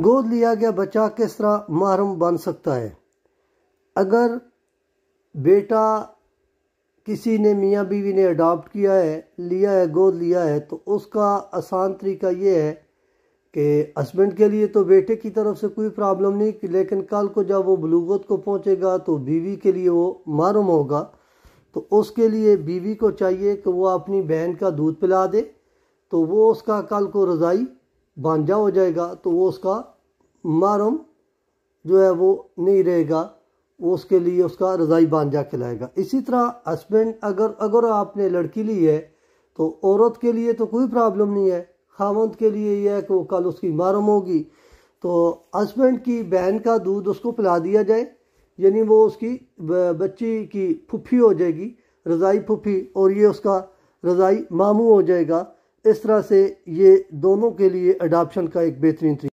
गोद लिया गया बच्चा किस तरह महरम बन सकता है अगर बेटा किसी ने मियाँ बीवी ने अडॉप्ट किया है लिया है गोद लिया है तो उसका आसान तरीका ये है कि हस्बैंड के लिए तो बेटे की तरफ से कोई प्रॉब्लम नहीं लेकिन कल को जब वो बलूगत को पहुँचेगा तो बीवी के लिए वो मारूम होगा तो उसके लिए बीवी को चाहिए कि वो अपनी बहन का दूध पिला दे तो वो उसका कल को रज़ाई भांजा हो जाएगा तो वो उसका मारम जो है वो नहीं रहेगा वो उसके लिए उसका रज़ाई बांजा खिलाएगा इसी तरह हस्बैंड अगर अगर आपने लड़की ली है तो औरत के लिए तो कोई प्रॉब्लम नहीं है खामंद के लिए यह है कि वो कल उसकी मारम होगी तो हस्बैंड की बहन का दूध उसको पिला दिया जाए यानी वो उसकी बच्ची की फुफी हो जाएगी रज़ाई फुफी और ये उसका रज़ाई मामू हो जाएगा इस तरह से ये दोनों के लिए अडाप्शन का एक बेहतरीन तरीका